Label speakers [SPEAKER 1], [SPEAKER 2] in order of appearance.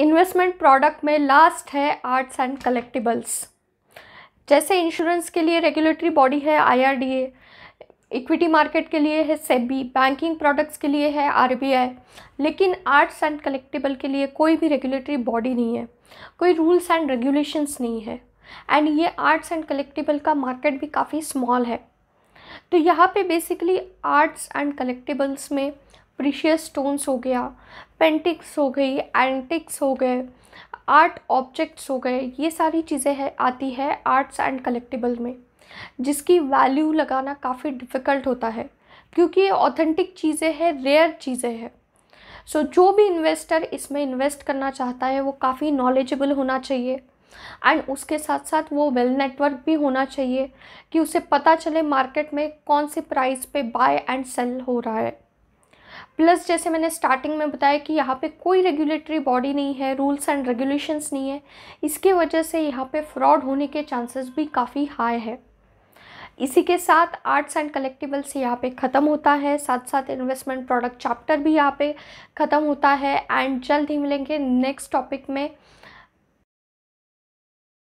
[SPEAKER 1] investment product में last है arts and collectibles जैसे इंश्योरेंस के लिए रेगुलेटरी बॉडी है आई इक्विटी मार्केट के लिए है सेबी बैंकिंग प्रोडक्ट्स के लिए है आर लेकिन आर्ट्स एंड कलेक्टिबल के लिए कोई भी रेगुलेटरी बॉडी नहीं है कोई रूल्स एंड रेगुलेशंस नहीं है एंड ये आर्ट्स एंड कलेक्टिबल का मार्केट भी काफ़ी स्मॉल है तो यहाँ पे बेसिकली आर्ट्स एंड कलेक्टिबल्स में प्रीशियस स्टोन्स हो गया पेंटिक्स हो गई एंटिक्स हो गए आर्ट ऑब्जेक्ट्स हो गए ये सारी चीज़ें है आती है आर्ट्स एंड कलेक्टिबल में जिसकी वैल्यू लगाना काफ़ी डिफ़िकल्ट होता है क्योंकि ये ऑथेंटिक चीज़ें हैं रेयर चीज़ें हैं सो जो भी इन्वेस्टर इसमें इन्वेस्ट करना चाहता है वो काफ़ी नॉलेजेबल होना चाहिए एंड उसके साथ साथ वो वेल नेटवर्क भी होना चाहिए कि उसे पता चले मार्केट में कौन से प्राइस पे बाय एंड सेल हो रहा है प्लस जैसे मैंने स्टार्टिंग में बताया कि यहाँ पे कोई रेगुलेटरी बॉडी नहीं है रूल्स एंड रेगुलेशंस नहीं है इसके वजह से यहाँ पे फ्रॉड होने के चांसेस भी काफ़ी हाई है इसी के साथ आर्ट्स एंड कलेक्टिबल्स यहाँ पे ख़त्म होता है साथ साथ इन्वेस्टमेंट प्रोडक्ट चैप्टर भी यहाँ पे ख़त्म होता है एंड जल्द ही मिलेंगे नेक्स्ट टॉपिक में